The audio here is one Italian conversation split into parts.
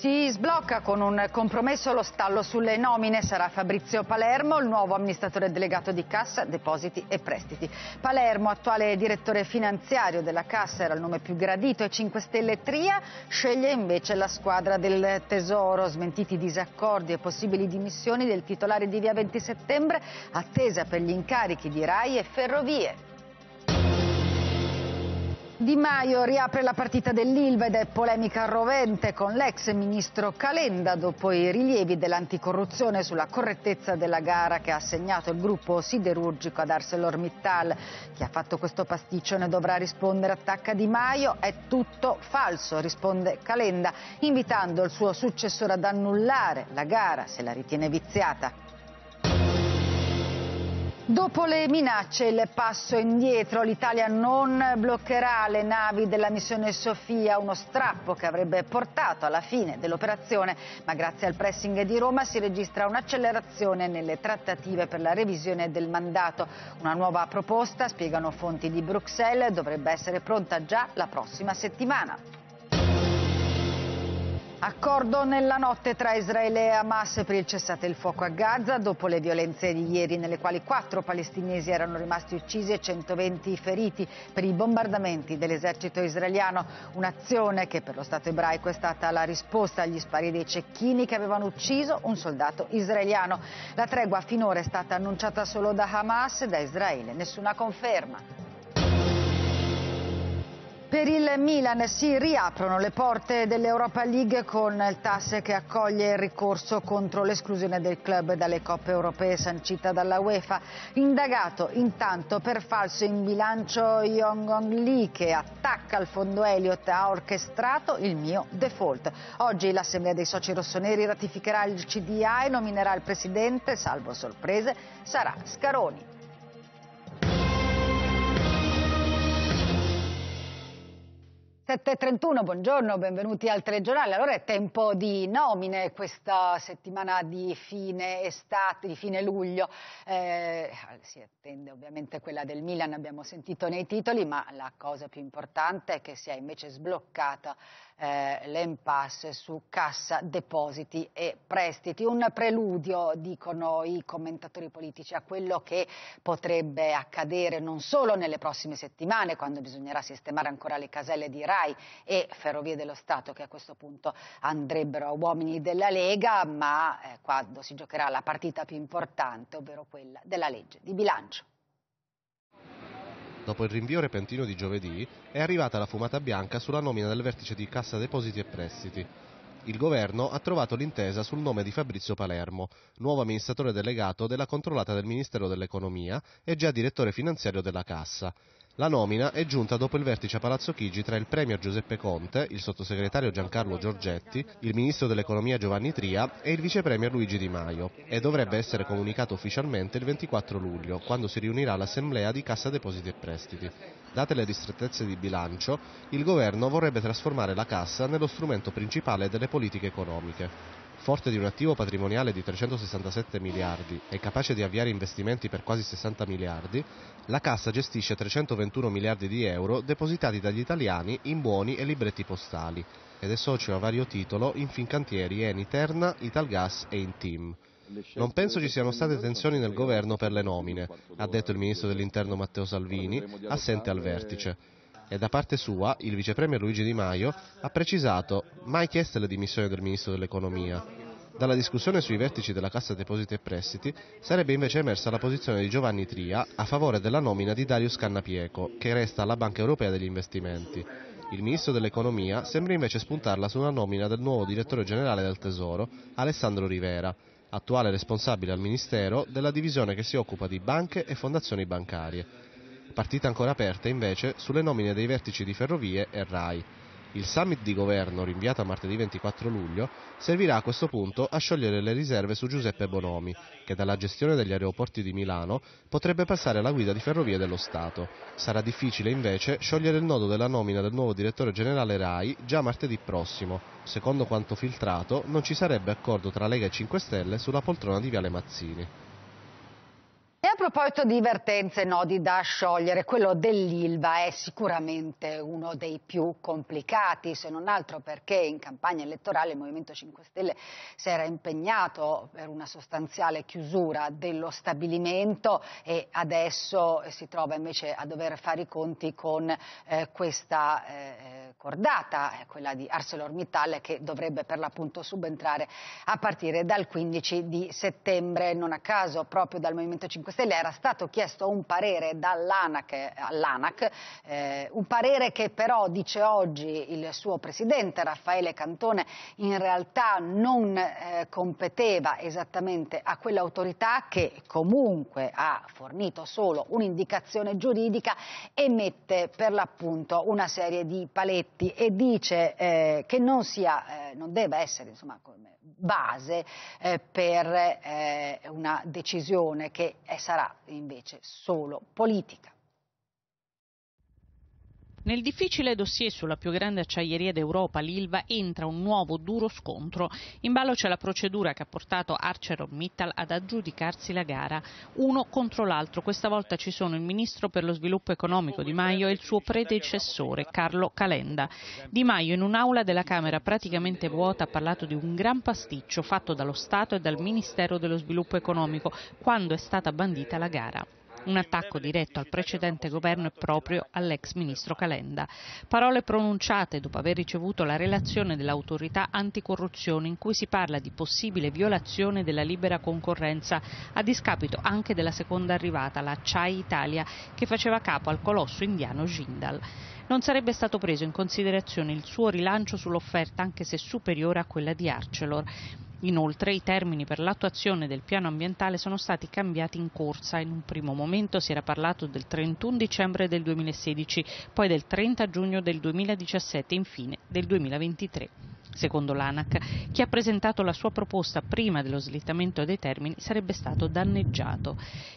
Si sblocca con un compromesso lo stallo sulle nomine, sarà Fabrizio Palermo il nuovo amministratore delegato di Cassa, Depositi e Prestiti. Palermo, attuale direttore finanziario della Cassa, era il nome più gradito e 5 Stelle Tria, sceglie invece la squadra del Tesoro, smentiti disaccordi e possibili dimissioni del titolare di via 20 settembre, attesa per gli incarichi di RAI e Ferrovie. Di Maio riapre la partita dell'Ilva ed è polemica rovente con l'ex ministro Calenda dopo i rilievi dell'anticorruzione sulla correttezza della gara che ha assegnato il gruppo siderurgico ad ArcelorMittal. Chi ha fatto questo pasticcio ne dovrà rispondere, attacca Di Maio, è tutto falso, risponde Calenda, invitando il suo successore ad annullare la gara se la ritiene viziata. Dopo le minacce e il passo indietro, l'Italia non bloccherà le navi della missione Sofia, uno strappo che avrebbe portato alla fine dell'operazione, ma grazie al pressing di Roma si registra un'accelerazione nelle trattative per la revisione del mandato. Una nuova proposta, spiegano fonti di Bruxelles, dovrebbe essere pronta già la prossima settimana. Accordo nella notte tra Israele e Hamas per il cessate il fuoco a Gaza dopo le violenze di ieri nelle quali quattro palestinesi erano rimasti uccisi e 120 feriti per i bombardamenti dell'esercito israeliano, un'azione che per lo Stato ebraico è stata la risposta agli spari dei cecchini che avevano ucciso un soldato israeliano. La tregua finora è stata annunciata solo da Hamas e da Israele, nessuna conferma. Per il Milan si riaprono le porte dell'Europa League con il TAS che accoglie il ricorso contro l'esclusione del club dalle coppe europee sancita dalla UEFA. Indagato intanto per falso in bilancio Yongong Lee che attacca il fondo Elliott ha orchestrato il mio default. Oggi l'Assemblea dei Soci Rossoneri ratificherà il CDA e nominerà il presidente, salvo sorprese, sarà Scaroni. 7.31, buongiorno, benvenuti al telegiornale. Allora è tempo di nomine questa settimana di fine estate, di fine luglio. Eh, si attende ovviamente quella del Milan, abbiamo sentito nei titoli, ma la cosa più importante è che si è invece sbloccata eh, l'impasse su cassa, depositi e prestiti. Un preludio, dicono i commentatori politici, a quello che potrebbe accadere non solo nelle prossime settimane, quando bisognerà sistemare ancora le caselle di RAI e Ferrovie dello Stato, che a questo punto andrebbero a uomini della Lega, ma eh, quando si giocherà la partita più importante, ovvero quella della legge di bilancio dopo il rinvio repentino di giovedì, è arrivata la fumata bianca sulla nomina del vertice di Cassa Depositi e Prestiti. Il governo ha trovato l'intesa sul nome di Fabrizio Palermo, nuovo amministratore delegato della controllata del Ministero dell'Economia e già direttore finanziario della Cassa. La nomina è giunta dopo il vertice a Palazzo Chigi tra il Premier Giuseppe Conte, il sottosegretario Giancarlo Giorgetti, il ministro dell'economia Giovanni Tria e il Vice Premier Luigi Di Maio e dovrebbe essere comunicato ufficialmente il 24 luglio, quando si riunirà l'assemblea di Cassa Depositi e Prestiti. Date le ristrettezze di bilancio, il governo vorrebbe trasformare la cassa nello strumento principale delle politiche economiche forte di un attivo patrimoniale di 367 miliardi e capace di avviare investimenti per quasi 60 miliardi, la Cassa gestisce 321 miliardi di euro depositati dagli italiani in buoni e libretti postali ed è socio a vario titolo in Fincantieri, Eniterna, Italgas e Intim. Non penso ci siano state tensioni nel governo per le nomine, ha detto il ministro dell'interno Matteo Salvini, assente al vertice e da parte sua il vicepremier Luigi Di Maio ha precisato mai chieste le dimissioni del ministro dell'economia. Dalla discussione sui vertici della Cassa Depositi e Prestiti sarebbe invece emersa la posizione di Giovanni Tria a favore della nomina di Darius Cannapieco, che resta alla Banca Europea degli Investimenti. Il ministro dell'Economia sembra invece spuntarla su una nomina del nuovo direttore generale del Tesoro, Alessandro Rivera, attuale responsabile al Ministero della divisione che si occupa di banche e fondazioni bancarie. Partita ancora aperta invece sulle nomine dei vertici di Ferrovie e RAI. Il summit di governo, rinviato a martedì 24 luglio, servirà a questo punto a sciogliere le riserve su Giuseppe Bonomi, che dalla gestione degli aeroporti di Milano potrebbe passare alla guida di Ferrovie dello Stato. Sarà difficile invece sciogliere il nodo della nomina del nuovo direttore generale RAI già martedì prossimo. Secondo quanto filtrato, non ci sarebbe accordo tra Lega e 5 Stelle sulla poltrona di Viale Mazzini proposito di vertenze nodi da sciogliere, quello dell'Ilva è sicuramente uno dei più complicati, se non altro perché in campagna elettorale il Movimento 5 Stelle si era impegnato per una sostanziale chiusura dello stabilimento e adesso eh, si trova invece a dover fare i conti con eh, questa eh, eh cordata, eh, quella di ArcelorMittal che dovrebbe per l'appunto subentrare a partire dal 15 di settembre. Non a caso proprio dal Movimento 5 Stelle era stato chiesto un parere dall'ANAC, all'ANAC eh, un parere che però, dice oggi il suo presidente Raffaele Cantone, in realtà non eh, competeva esattamente a quell'autorità che comunque ha fornito solo un'indicazione giuridica e mette per l'appunto una serie di paletti e dice eh, che non, sia, eh, non deve essere insomma, base eh, per eh, una decisione che sarà sarà invece solo politica. Nel difficile dossier sulla più grande acciaieria d'Europa, l'Ilva, entra un nuovo duro scontro. In ballo c'è la procedura che ha portato ArcelorMittal ad aggiudicarsi la gara, uno contro l'altro. Questa volta ci sono il ministro per lo sviluppo economico Di Maio e il suo predecessore, Carlo Calenda. Di Maio in un'aula della Camera praticamente vuota ha parlato di un gran pasticcio fatto dallo Stato e dal Ministero dello Sviluppo Economico quando è stata bandita la gara. Un attacco diretto al precedente governo e proprio all'ex ministro Calenda. Parole pronunciate dopo aver ricevuto la relazione dell'autorità anticorruzione in cui si parla di possibile violazione della libera concorrenza a discapito anche della seconda arrivata, la CHAI Italia, che faceva capo al colosso indiano Jindal non sarebbe stato preso in considerazione il suo rilancio sull'offerta anche se superiore a quella di Arcelor. Inoltre i termini per l'attuazione del piano ambientale sono stati cambiati in corsa. In un primo momento si era parlato del 31 dicembre del 2016, poi del 30 giugno del 2017 e infine del 2023. Secondo l'ANAC, chi ha presentato la sua proposta prima dello slittamento dei termini sarebbe stato danneggiato.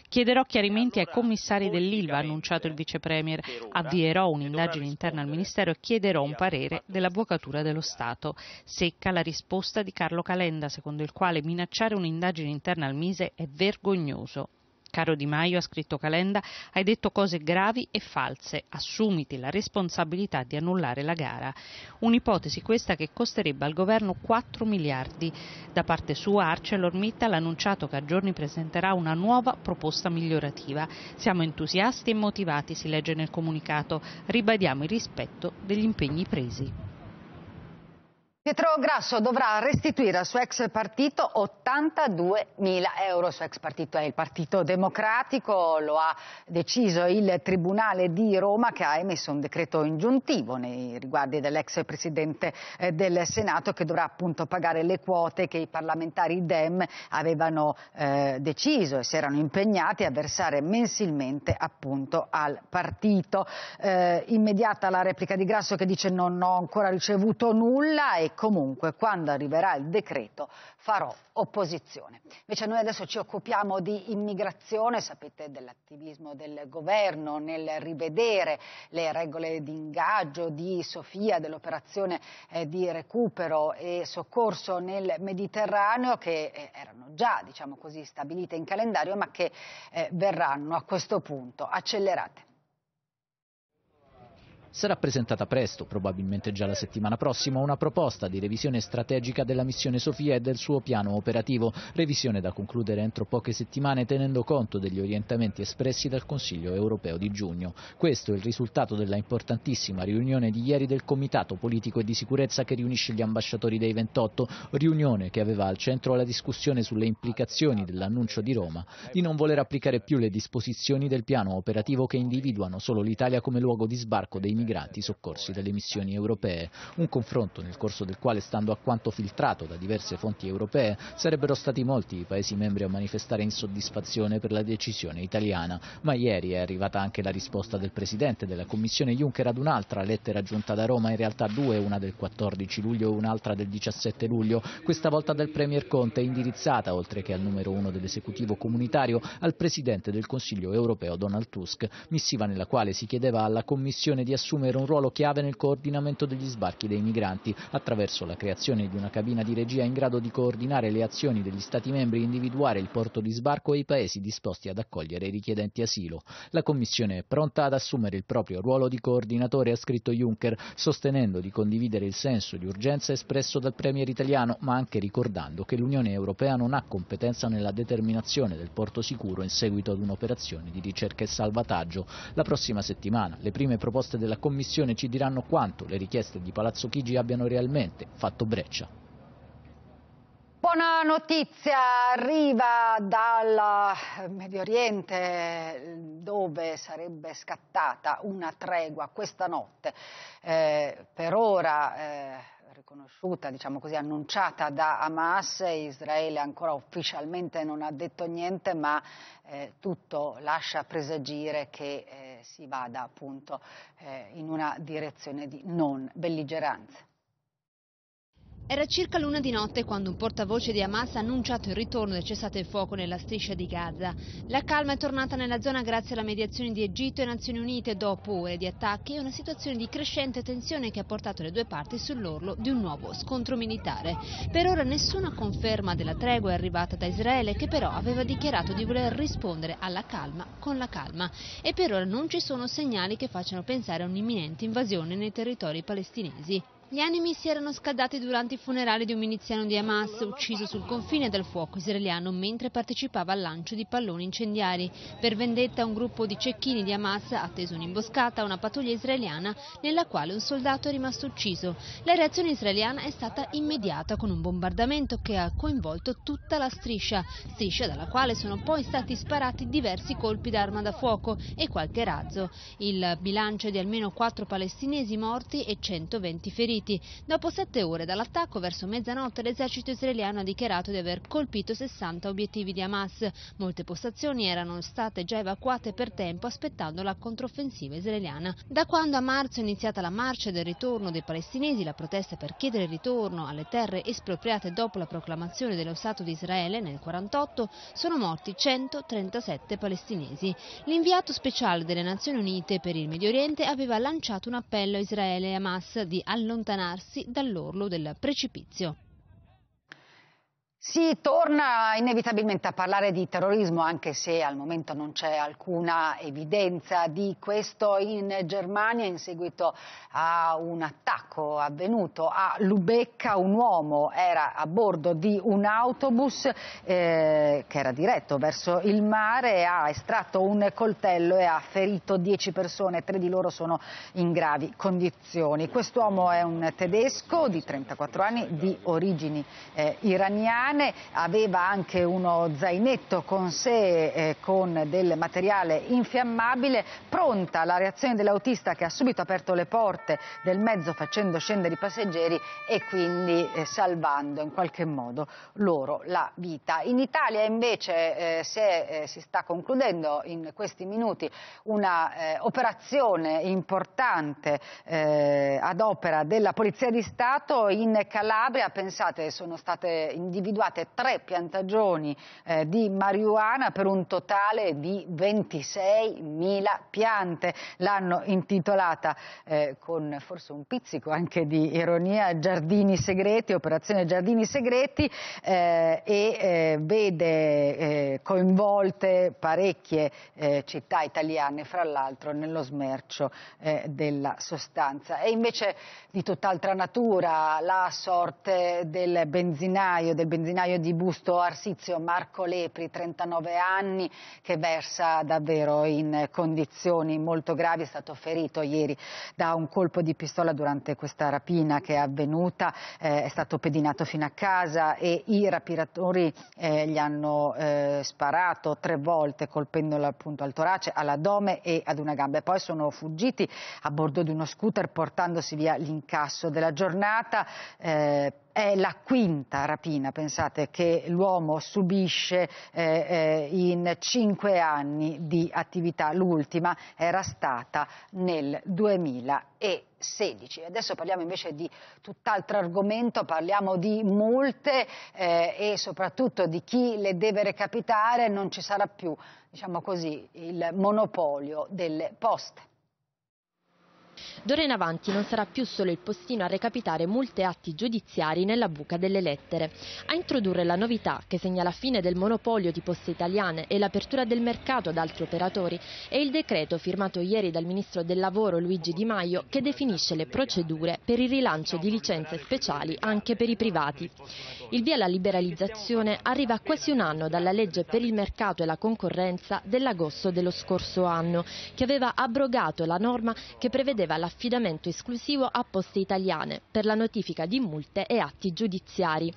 Chiederò chiarimenti ai commissari dell'ILVA, ha annunciato il vicepremier. Avvierò un'indagine interna al Ministero e chiederò un parere dell'Avvocatura dello Stato. Secca la risposta di Carlo Calenda, secondo il quale minacciare un'indagine interna al Mise è vergognoso. Caro Di Maio, ha scritto Calenda, hai detto cose gravi e false, assumiti la responsabilità di annullare la gara. Un'ipotesi questa che costerebbe al governo 4 miliardi. Da parte sua ArcelorMittal ha annunciato che a giorni presenterà una nuova proposta migliorativa. Siamo entusiasti e motivati, si legge nel comunicato. Ribadiamo il rispetto degli impegni presi. Pietro Grasso dovrà restituire al suo ex partito 82 mila euro. Il suo ex partito è il Partito Democratico, lo ha deciso il Tribunale di Roma che ha emesso un decreto ingiuntivo nei riguardi dell'ex Presidente eh, del Senato che dovrà appunto pagare le quote che i parlamentari DEM avevano eh, deciso e si erano impegnati a versare mensilmente appunto al partito. Eh, immediata la replica di Grasso che dice non ho ancora ricevuto nulla e comunque quando arriverà il decreto farò opposizione. Invece noi adesso ci occupiamo di immigrazione, sapete dell'attivismo del governo nel rivedere le regole di ingaggio di Sofia, dell'operazione eh, di recupero e soccorso nel Mediterraneo che eh, erano già diciamo così, stabilite in calendario ma che eh, verranno a questo punto accelerate. Sarà presentata presto, probabilmente già la settimana prossima, una proposta di revisione strategica della missione Sofia e del suo piano operativo, revisione da concludere entro poche settimane tenendo conto degli orientamenti espressi dal Consiglio europeo di giugno. Questo è il risultato della importantissima riunione di ieri del Comitato politico e di sicurezza che riunisce gli ambasciatori dei 28, riunione che aveva al centro la discussione sulle implicazioni dell'annuncio di Roma di non voler applicare più le disposizioni del piano operativo che individuano solo l'Italia come luogo di sbarco dei immigrati soccorsi dalle missioni europee, un confronto nel corso del quale, stando a quanto filtrato da diverse fonti europee, sarebbero stati molti i Paesi membri a manifestare insoddisfazione per la decisione italiana, ma ieri è arrivata anche la risposta del Presidente della Commissione Juncker ad un'altra lettera giunta da Roma, in realtà due, una del 14 luglio e un'altra del 17 luglio, questa volta dal Premier Conte, indirizzata, oltre che al numero uno dell'esecutivo comunitario, al Presidente del Consiglio europeo Donald Tusk, missiva nella quale si chiedeva alla Commissione di assumere assumere un ruolo chiave nel coordinamento degli sbarchi dei migranti attraverso la creazione di una cabina di regia in grado di coordinare le azioni degli Stati membri e individuare il porto di sbarco e i paesi disposti ad accogliere i richiedenti asilo. La Commissione è pronta ad assumere il proprio ruolo di coordinatore, ha scritto Juncker, sostenendo di condividere il senso di urgenza espresso dal Premier italiano, ma anche ricordando che l'Unione Europea non ha competenza nella determinazione del porto sicuro in seguito ad un'operazione di ricerca e salvataggio. La prossima settimana le prime proposte della commissione ci diranno quanto le richieste di Palazzo Chigi abbiano realmente fatto breccia. Buona notizia arriva dal Medio Oriente dove sarebbe scattata una tregua questa notte. Eh, per ora eh, riconosciuta, diciamo così, annunciata da Hamas, Israele ancora ufficialmente non ha detto niente, ma eh, tutto lascia presagire che eh, si vada appunto eh, in una direzione di non belligeranza. Era circa l'una di notte quando un portavoce di Hamas ha annunciato il ritorno del cessate il fuoco nella striscia di Gaza. La calma è tornata nella zona grazie alla mediazione di Egitto e Nazioni Unite dopo ore di attacchi e una situazione di crescente tensione che ha portato le due parti sull'orlo di un nuovo scontro militare. Per ora nessuna conferma della tregua è arrivata da Israele che però aveva dichiarato di voler rispondere alla calma con la calma e per ora non ci sono segnali che facciano pensare a un'imminente invasione nei territori palestinesi. Gli animi si erano scaldati durante i funerali di un miliziano di Hamas ucciso sul confine dal fuoco israeliano mentre partecipava al lancio di palloni incendiari. Per vendetta un gruppo di cecchini di Hamas ha teso un'imboscata a una pattuglia israeliana nella quale un soldato è rimasto ucciso. La reazione israeliana è stata immediata con un bombardamento che ha coinvolto tutta la striscia, striscia dalla quale sono poi stati sparati diversi colpi d'arma da fuoco e qualche razzo. Il bilancio è di almeno 4 palestinesi morti e 120 feriti feriti. Dopo sette ore dall'attacco, verso mezzanotte, l'esercito israeliano ha dichiarato di aver colpito 60 obiettivi di Hamas. Molte postazioni erano state già evacuate per tempo aspettando la controffensiva israeliana. Da quando a marzo è iniziata la marcia del ritorno dei palestinesi, la protesta per chiedere il ritorno alle terre espropriate dopo la proclamazione dello Stato di Israele nel 1948, sono morti 137 palestinesi. L'inviato speciale delle Nazioni Unite per il Medio Oriente aveva lanciato un appello a Israele e Hamas di allontanare allontanarsi dall'orlo del precipizio. Si torna inevitabilmente a parlare di terrorismo, anche se al momento non c'è alcuna evidenza di questo in Germania in seguito a un attacco avvenuto a Lubecca. Un uomo era a bordo di un autobus eh, che era diretto verso il mare, ha estratto un coltello e ha ferito 10 persone, tre di loro sono in gravi condizioni. Quest'uomo è un tedesco di 34 anni, di origini eh, iraniane Cane aveva anche uno zainetto con sé eh, con del materiale infiammabile, pronta la reazione dell'autista che ha subito aperto le porte del mezzo facendo scendere i passeggeri e quindi eh, salvando in qualche modo loro la vita. In Italia invece eh, se, eh, si sta concludendo in questi minuti una eh, operazione importante eh, ad opera della Polizia di Stato in Calabria, pensate sono state individuate individuate tre piantagioni eh, di marijuana per un totale di 26.000 piante. L'hanno intitolata eh, con forse un pizzico anche di ironia Giardini Segreti, Operazione Giardini Segreti eh, e eh, vede eh, coinvolte parecchie eh, città italiane, fra l'altro nello smercio della sostanza. E invece di tutt'altra natura la sorte del benzinaio, del benzinaio straordinario di Busto Arsizio, Marco Lepri, 39 anni, che versa davvero in condizioni molto gravi, è stato ferito ieri da un colpo di pistola durante questa rapina che è avvenuta, eh, è stato pedinato fino a casa e i rapiratori eh, gli hanno eh, sparato tre volte colpendolo appunto al torace, all'addome e ad una gamba e poi sono fuggiti a bordo di uno scooter portandosi via l'incasso della giornata. Eh, è la quinta rapina, pensate, che l'uomo subisce eh, eh, in cinque anni di attività. L'ultima era stata nel 2016. Adesso parliamo invece di tutt'altro argomento, parliamo di multe eh, e soprattutto di chi le deve recapitare. Non ci sarà più, diciamo così, il monopolio delle poste. D'ora in avanti non sarà più solo il postino a recapitare multe atti giudiziari nella buca delle lettere. A introdurre la novità che segna la fine del monopolio di poste italiane e l'apertura del mercato ad altri operatori è il decreto firmato ieri dal Ministro del Lavoro Luigi Di Maio che definisce le procedure per il rilancio di licenze speciali anche per i privati. Il via alla liberalizzazione arriva a quasi un anno dalla legge per il mercato e la concorrenza dell'agosto dello scorso anno, che aveva abrogato la norma che prevedeva l'affidamento esclusivo a poste italiane per la notifica di multe e atti giudiziari.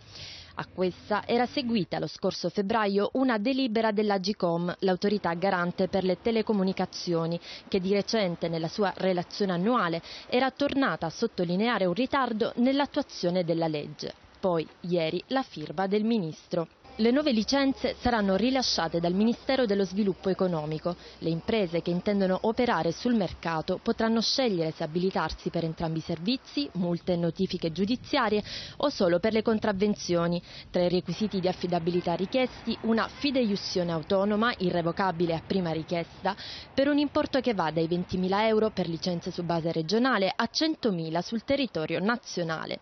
A questa era seguita lo scorso febbraio una delibera della GCOM, l'autorità garante per le telecomunicazioni, che di recente nella sua relazione annuale era tornata a sottolineare un ritardo nell'attuazione della legge poi, ieri, la firma del Ministro. Le nuove licenze saranno rilasciate dal Ministero dello Sviluppo Economico. Le imprese che intendono operare sul mercato potranno scegliere se abilitarsi per entrambi i servizi, multe e notifiche giudiziarie o solo per le contravvenzioni. Tra i requisiti di affidabilità richiesti una fideiussione autonoma, irrevocabile a prima richiesta, per un importo che va dai 20.000 euro per licenze su base regionale a 100.000 sul territorio nazionale.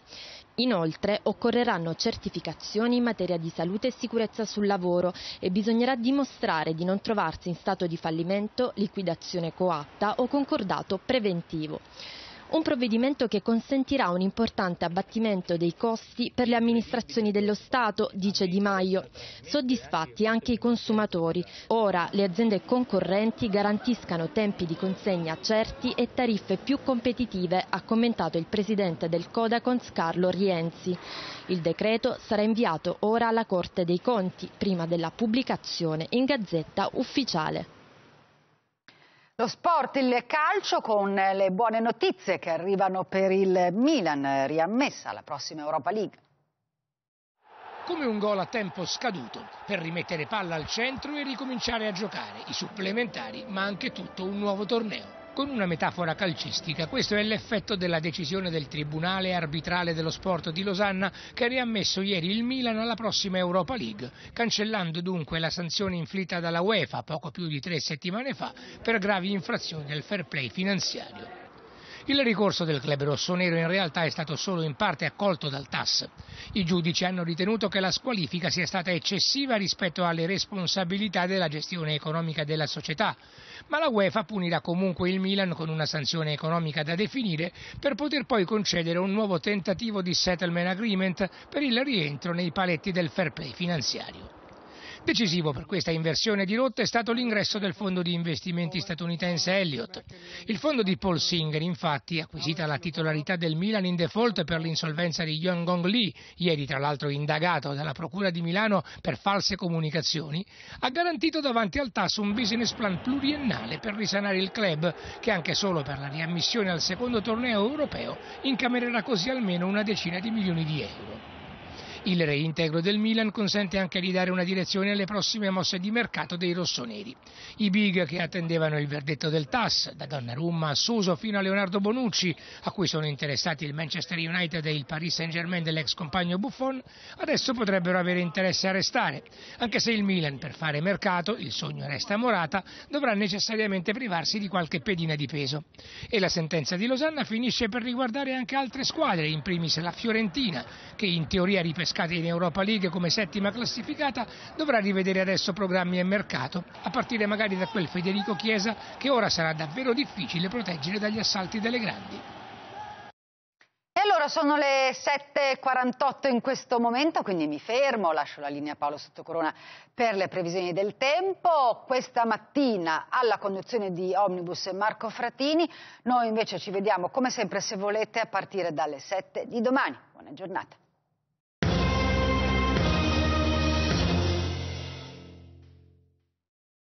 Inoltre occorreranno certificazioni in materia di salute e sicurezza sul lavoro e bisognerà dimostrare di non trovarsi in stato di fallimento, liquidazione coatta o concordato preventivo. Un provvedimento che consentirà un importante abbattimento dei costi per le amministrazioni dello Stato, dice Di Maio. Soddisfatti anche i consumatori. Ora le aziende concorrenti garantiscano tempi di consegna certi e tariffe più competitive, ha commentato il presidente del Codacons Carlo Rienzi. Il decreto sarà inviato ora alla Corte dei Conti prima della pubblicazione in Gazzetta Ufficiale. Lo sport, il calcio con le buone notizie che arrivano per il Milan, riammessa alla prossima Europa League. Come un gol a tempo scaduto per rimettere palla al centro e ricominciare a giocare i supplementari, ma anche tutto un nuovo torneo con una metafora calcistica. Questo è l'effetto della decisione del Tribunale arbitrale dello sport di Losanna che ha riammesso ieri il Milan alla prossima Europa League, cancellando dunque la sanzione inflitta dalla UEFA poco più di tre settimane fa per gravi infrazioni al fair play finanziario. Il ricorso del club rossonero in realtà è stato solo in parte accolto dal TAS. I giudici hanno ritenuto che la squalifica sia stata eccessiva rispetto alle responsabilità della gestione economica della società, ma la UEFA punirà comunque il Milan con una sanzione economica da definire per poter poi concedere un nuovo tentativo di settlement agreement per il rientro nei paletti del fair play finanziario. Decisivo per questa inversione di rotta è stato l'ingresso del fondo di investimenti statunitense Elliott. Il fondo di Paul Singer, infatti, acquisita la titolarità del Milan in default per l'insolvenza di Yong Gong Lee, ieri tra l'altro indagato dalla Procura di Milano per false comunicazioni, ha garantito davanti al TAS un business plan pluriennale per risanare il club, che anche solo per la riammissione al secondo torneo europeo incamererà così almeno una decina di milioni di euro. Il reintegro del Milan consente anche di dare una direzione alle prossime mosse di mercato dei rossoneri. I big che attendevano il verdetto del TAS, da Donnarumma a Suso fino a Leonardo Bonucci, a cui sono interessati il Manchester United e il Paris Saint-Germain dell'ex compagno Buffon, adesso potrebbero avere interesse a restare, anche se il Milan per fare mercato, il sogno resta morata, dovrà necessariamente privarsi di qualche pedina di peso. E la sentenza di Losanna finisce per riguardare anche altre squadre, in primis la Fiorentina, che in teoria ripesca ripescati in Europa League come settima classificata, dovrà rivedere adesso programmi e mercato, a partire magari da quel Federico Chiesa che ora sarà davvero difficile proteggere dagli assalti delle grandi. E allora sono le 7.48 in questo momento, quindi mi fermo, lascio la linea a Paolo Sottocorona per le previsioni del tempo. Questa mattina alla conduzione di Omnibus Marco Fratini, noi invece ci vediamo come sempre se volete a partire dalle 7 di domani. Buona giornata.